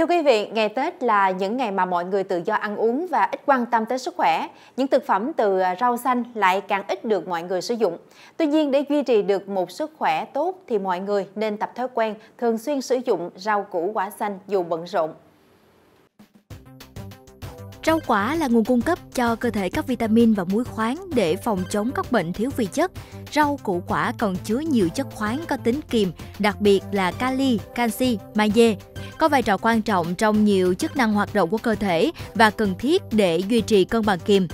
Thưa quý vị, ngày Tết là những ngày mà mọi người tự do ăn uống và ít quan tâm tới sức khỏe. Những thực phẩm từ à, rau xanh lại càng ít được mọi người sử dụng. Tuy nhiên, để duy trì được một sức khỏe tốt thì mọi người nên tập thói quen thường xuyên sử dụng rau củ quả xanh dù bận rộn. Rau quả là nguồn cung cấp cho cơ thể các vitamin và muối khoáng để phòng chống các bệnh thiếu vi chất. Rau củ quả còn chứa nhiều chất khoáng có tính kiềm, đặc biệt là kali, canxi, magie, có vai trò quan trọng trong nhiều chức năng hoạt động của cơ thể và cần thiết để duy trì cân bằng kiềm.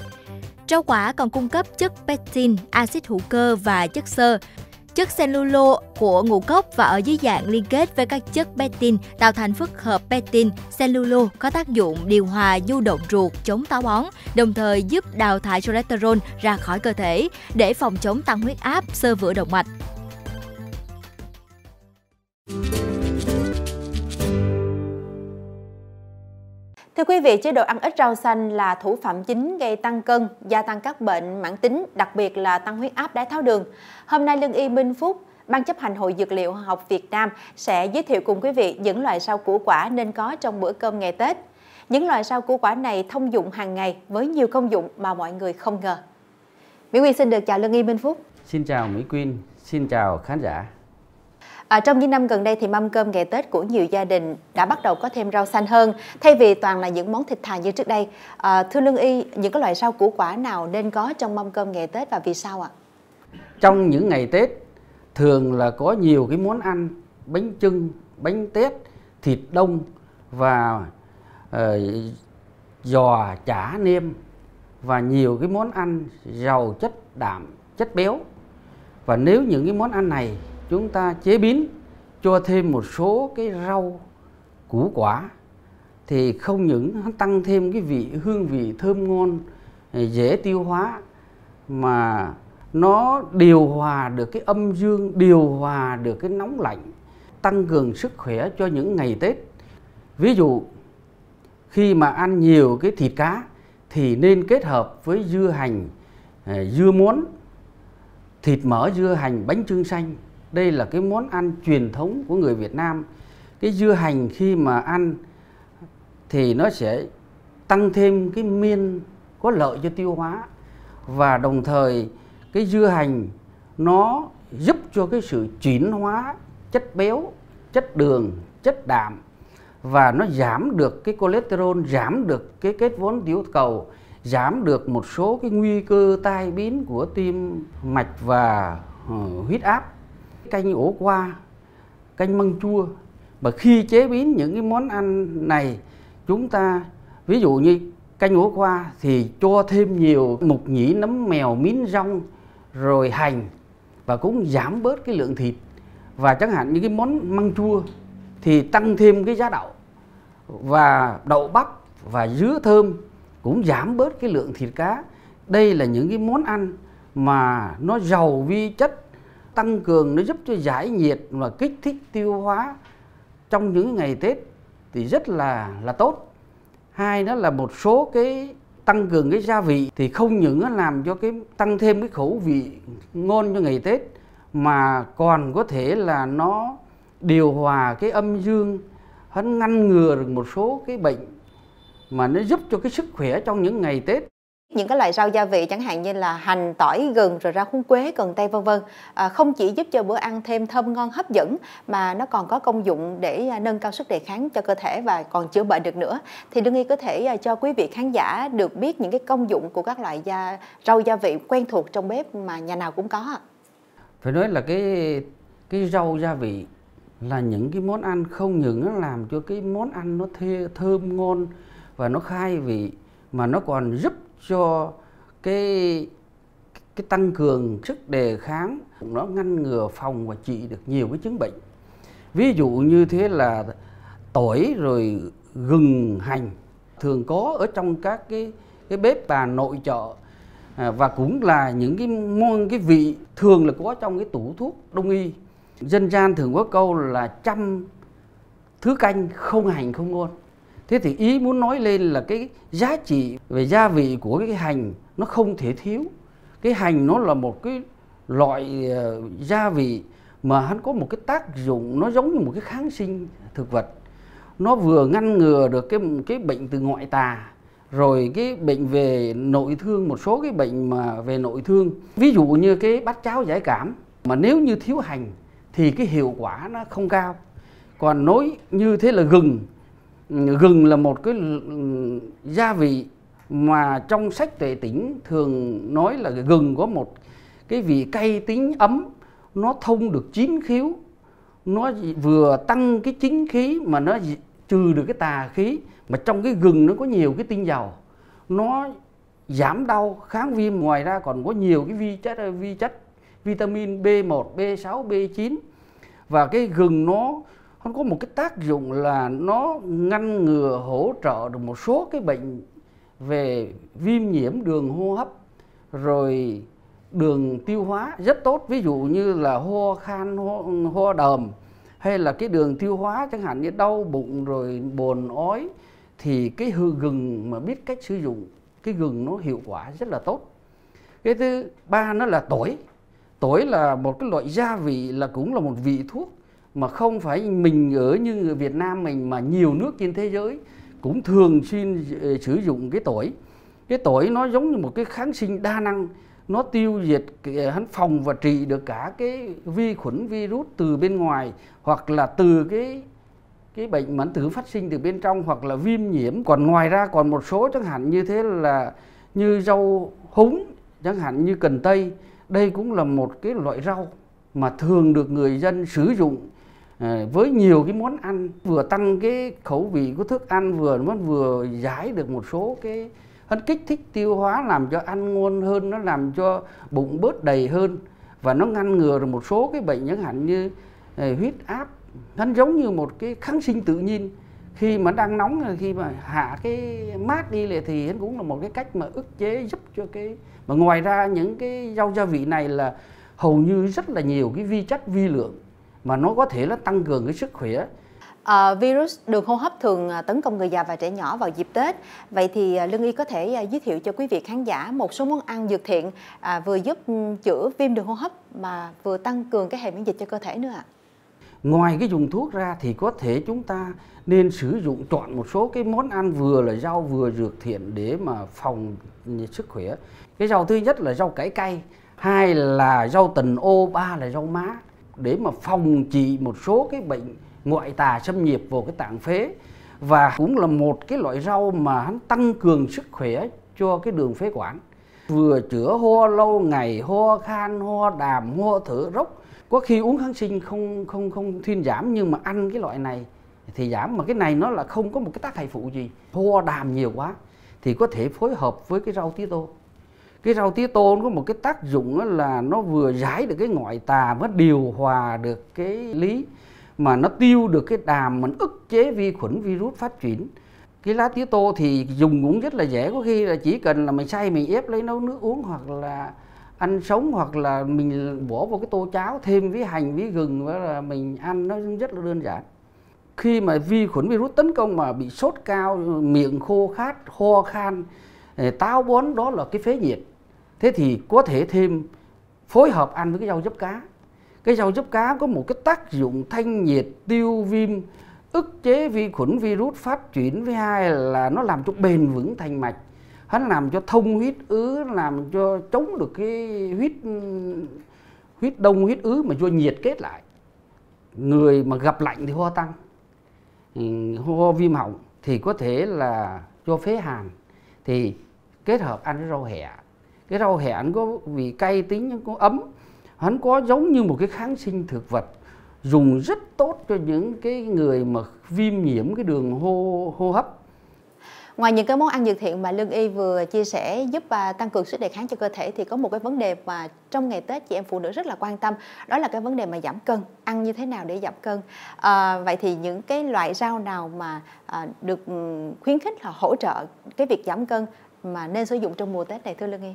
Rau quả còn cung cấp chất pectin, axit hữu cơ và chất xơ. Chất cellulo của ngũ cốc và ở dưới dạng liên kết với các chất pectin tạo thành phức hợp pectin cellulo có tác dụng điều hòa nhu động ruột, chống táo bón, đồng thời giúp đào thải cholesterol ra khỏi cơ thể để phòng chống tăng huyết áp, sơ vữa động mạch. quý vị, chế độ ăn ít rau xanh là thủ phạm chính gây tăng cân, gia tăng các bệnh mãn tính, đặc biệt là tăng huyết áp, đái tháo đường. Hôm nay Lương Y Minh Phúc, Ban chấp hành Hội Dược liệu Học Việt Nam sẽ giới thiệu cùng quý vị những loại rau củ quả nên có trong bữa cơm ngày Tết. Những loại rau củ quả này thông dụng hàng ngày với nhiều công dụng mà mọi người không ngờ. Mỹ Quyên xin được chào Lương Y Minh Phúc. Xin chào Mỹ Quyên, xin chào khán giả. À, trong những năm gần đây thì mâm cơm ngày Tết của nhiều gia đình đã bắt đầu có thêm rau xanh hơn thay vì toàn là những món thịt thà như trước đây. À, thưa Lương Y, những cái loại rau củ quả nào nên có trong mâm cơm ngày Tết và vì sao ạ? Trong những ngày Tết thường là có nhiều cái món ăn bánh trưng, bánh tét, thịt đông và uh, giò chả nêm và nhiều cái món ăn giàu chất đạm, chất béo. Và nếu những cái món ăn này chúng ta chế biến cho thêm một số cái rau củ quả thì không những tăng thêm cái vị hương vị thơm ngon à, dễ tiêu hóa mà nó điều hòa được cái âm dương điều hòa được cái nóng lạnh tăng cường sức khỏe cho những ngày tết ví dụ khi mà ăn nhiều cái thịt cá thì nên kết hợp với dưa hành à, dưa muối thịt mỡ dưa hành bánh trưng xanh đây là cái món ăn truyền thống của người Việt Nam cái dưa hành khi mà ăn thì nó sẽ tăng thêm cái miên có lợi cho tiêu hóa và đồng thời cái dưa hành nó giúp cho cái sự chuyển hóa chất béo, chất đường, chất đạm và nó giảm được cái cholesterol, giảm được cái kết vốn tiểu cầu, giảm được một số cái nguy cơ tai biến của tim mạch và ờ, huyết áp canh ổ qua canh măng chua mà khi chế biến những cái món ăn này chúng ta ví dụ như canh ổ qua thì cho thêm nhiều mục nhĩ nấm mèo miến rong rồi hành và cũng giảm bớt cái lượng thịt và chẳng hạn những cái món măng chua thì tăng thêm cái giá đậu và đậu bắp và dứa thơm cũng giảm bớt cái lượng thịt cá đây là những cái món ăn mà nó giàu vi chất tăng cường nó giúp cho giải nhiệt và kích thích tiêu hóa trong những ngày Tết thì rất là là tốt. Hai đó là một số cái tăng cường cái gia vị thì không những nó làm cho cái tăng thêm cái khẩu vị ngon cho ngày Tết mà còn có thể là nó điều hòa cái âm dương hắn ngăn ngừa được một số cái bệnh mà nó giúp cho cái sức khỏe trong những ngày Tết những cái loại rau gia vị chẳng hạn như là hành tỏi gừng rồi rau húng quế cần tây vân vân à, không chỉ giúp cho bữa ăn thêm thơm ngon hấp dẫn mà nó còn có công dụng để à, nâng cao sức đề kháng cho cơ thể và còn chữa bệnh được nữa thì đương nhiên có thể à, cho quý vị khán giả được biết những cái công dụng của các loại gia, rau gia vị quen thuộc trong bếp mà nhà nào cũng có phải nói là cái cái rau gia vị là những cái món ăn không những làm cho cái món ăn nó thê, thơm ngon và nó khai vị mà nó còn giúp cho cái cái tăng cường sức đề kháng nó ngăn ngừa phòng và trị được nhiều cái chứng bệnh ví dụ như thế là tỏi rồi gừng hành thường có ở trong các cái cái bếp và nội trợ à, và cũng là những cái món cái vị thường là có trong cái tủ thuốc đông y dân gian thường có câu là trăm thứ canh không hành không ngon thế thì ý muốn nói lên là cái giá trị về gia vị của cái hành nó không thể thiếu cái hành nó là một cái loại ờ, gia vị mà hắn có một cái tác dụng nó giống như một cái kháng sinh thực vật nó vừa ngăn ngừa được cái cái bệnh từ ngoại tà rồi cái bệnh về nội thương một số cái bệnh mà về nội thương ví dụ như cái bát cháo giải cảm mà nếu như thiếu hành thì cái hiệu quả nó không cao còn nói như thế là gừng gừng là một cái ừ, gia vị mà trong sách tuệ tĩnh thường nói là gừng có một cái vị cay tính ấm nó thông được chín khiếu nó vừa tăng cái chính khí mà nó trừ được cái tà khí mà trong cái gừng nó có nhiều cái tinh dầu nó giảm đau kháng viêm ngoài ra còn có nhiều cái vi chất vi chất vitamin B1 B6 B9 và cái gừng nó nó có một cái tác dụng là nó ngăn ngừa hỗ trợ được một số cái bệnh về viêm nhiễm đường hô hấp rồi đường tiêu hóa rất tốt ví dụ như là ho khan ho, ho đờm hay là cái đường tiêu hóa chẳng hạn như đau bụng rồi bồn ói thì cái hư gừng mà biết cách sử dụng cái gừng nó hiệu quả rất là tốt cái thứ ba nó là tỏi tỏi là một cái loại gia vị là cũng là một vị thuốc mà không phải mình ở như Việt Nam mình mà nhiều nước trên thế giới cũng thường xuyên ờ, sử dụng cái tỏi cái tỏi nó giống như một cái kháng sinh đa năng nó tiêu diệt ờ, hắn phòng và trị được cả cái vi khuẩn virus từ bên ngoài hoặc là từ cái cái bệnh mãn tử phát sinh từ bên trong hoặc là viêm nhiễm còn ngoài ra còn một số chẳng hạn như thế là như rau húng chẳng hạn như cần tây đây cũng là một cái loại rau mà thường được người dân sử dụng Ờ, với nhiều cái món ăn vừa tăng cái khẩu vị của thức ăn vừa nó vừa giải được một số cái hắn kích thích tiêu hóa làm cho ăn ngon hơn nó làm cho bụng bớt đầy hơn và nó ngăn ngừa được một số cái bệnh chẳng hạn như ờ, huyết áp hắn giống như một cái kháng sinh tự nhiên khi mà đang nóng khi mà hạ cái mát đi lại thì hắn cũng là một cái cách mà ức chế giúp cho cái mà ngoài ra những cái rau gia vị này là hầu như rất là nhiều cái vi chất vi lượng mà nó có thể là tăng cường cái sức khỏe À, virus đường hô hấp thường à, tấn công người già và trẻ nhỏ vào dịp Tết. Vậy thì à, Lương Y có thể à, giới thiệu cho quý vị khán giả một số món ăn dược thiện à, vừa giúp ừ, chữa viêm đường hô hấp mà vừa tăng cường cái hệ miễn dịch cho cơ thể nữa ạ. Ngoài cái dùng thuốc ra thì có thể chúng ta nên sử dụng chọn một số cái món ăn vừa là rau vừa dược thiện để mà phòng ừ, sức khỏe. Cái rau thứ nhất là rau cải cay, hai là rau tần ô, ba là rau má để mà phòng trị một số cái bệnh ngoại tà xâm nhập vào cái tạng phế và cũng là một cái loại rau mà hắn tăng cường sức khỏe cho cái đường phế quản vừa chữa ho lâu ngày ho khan ho đàm ho thở rốc có khi uống kháng sinh không không không thuyên giảm nhưng mà ăn cái loại này thì giảm mà cái này nó là không có một cái tác hại phụ gì ho đàm nhiều quá thì có thể phối hợp với cái rau tía tô cái rau tía tô nó có một cái tác dụng là nó vừa giải được cái ngoại tà và điều hòa được cái lý mà nó tiêu được cái đàm mình ức chế vi khuẩn virus phát triển cái lá tía tô thì dùng cũng rất là dễ có khi là chỉ cần là mình xay mình ép lấy nấu nước uống hoặc là ăn sống hoặc là mình bỏ vào cái tô cháo thêm với hành với gừng và là mình ăn nó rất là đơn giản khi mà vi khuẩn virus tấn công mà bị sốt cao miệng khô khát ho khan Ờ, táo bón đó là cái phế nhiệt thế thì có thể thêm phối hợp ăn với cái rau giúp cá cái rau giúp cá có một cái tác dụng thanh nhiệt tiêu viêm ức chế vi khuẩn virus phát triển với hai là nó làm cho bền vững thành mạch hắn làm cho thông huyết ứ làm cho chống được cái huyết huyết đông huyết ứ mà cho nhiệt kết lại người mà gặp lạnh thì ho tăng ừ, ho viêm họng thì có thể là cho phế hàn thì kết hợp ăn với rau hẹ cái rau hẹ nó có vị cay tính nhưng có ấm hắn có giống như một cái kháng sinh thực vật dùng rất tốt cho những cái người mà viêm nhiễm cái đường hô hô hấp ngoài những cái món ăn dược thiện mà lương y vừa chia sẻ giúp và tăng cường sức đề kháng cho cơ thể thì có một cái vấn đề mà trong ngày tết chị em phụ nữ rất là quan tâm đó là cái vấn đề mà giảm cân ăn như thế nào để giảm cân à, vậy thì những cái loại rau nào mà à, được ừ, khuyến khích là hỗ trợ cái việc giảm cân mà nên sử dụng trong mùa tết này thưa lương y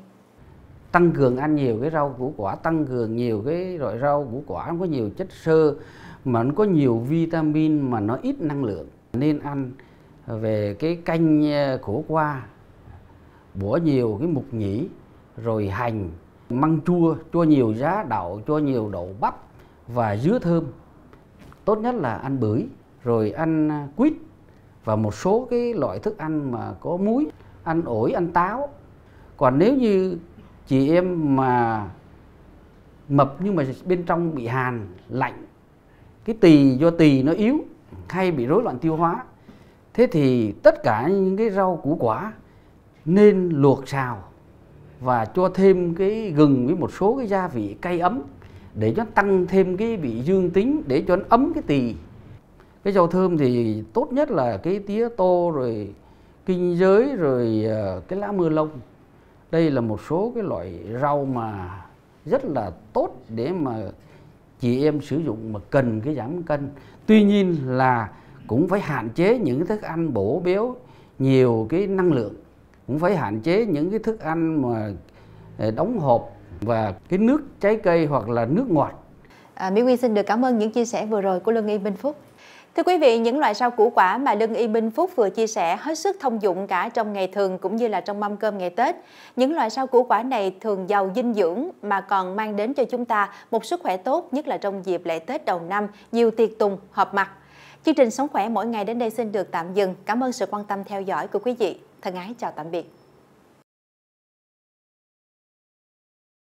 tăng cường ăn nhiều cái rau củ quả tăng cường nhiều cái loại rau củ quả nó có nhiều chất sơ mà nó có nhiều vitamin mà nó ít năng lượng nên ăn về cái canh ờ, khổ qua bỏ nhiều cái mục nhĩ rồi hành măng chua cho nhiều giá đậu cho nhiều đậu bắp và dứa thơm tốt nhất là ăn bưởi rồi ăn ờ, quýt và một số cái loại thức ăn mà có muối ăn ổi ăn táo còn nếu như chị em mà mập nhưng mà bên trong bị hàn lạnh cái tỳ do tỳ nó yếu hay bị rối loạn tiêu hóa thế thì tất cả những cái rau củ quả nên luộc xào và cho thêm cái gừng với một số cái gia vị cay ấm để cho tăng thêm cái vị dương tính để cho nó ấm cái tỳ cái rau thơm thì tốt nhất là cái tía tô rồi kinh giới rồi ờ, cái lá mưa lông đây là một số cái loại rau mà rất là tốt để mà chị em sử dụng mà cần cái giảm cân tuy nhiên là cũng phải hạn chế những thức ăn bổ béo nhiều cái năng lượng cũng phải hạn chế những cái thức ăn mà ờ, đóng hộp và cái nước trái cây hoặc là nước ngọt. À, Mỹ Nguyên xin được cảm ơn những chia sẻ vừa rồi của Lương Y Minh Phúc. Thưa quý vị, những loại rau củ quả mà Lương Y Minh Phúc vừa chia sẻ hết sức thông dụng cả trong ngày thường cũng như là trong mâm cơm ngày Tết. Những loại rau củ quả này thường giàu dinh dưỡng mà còn mang đến cho chúng ta một sức khỏe tốt nhất là trong dịp lễ Tết đầu năm, nhiều tiệc tùng, họp mặt. Chương trình Sống Khỏe mỗi ngày đến đây xin được tạm dừng. Cảm ơn sự quan tâm theo dõi của quý vị. Thân ái chào tạm biệt.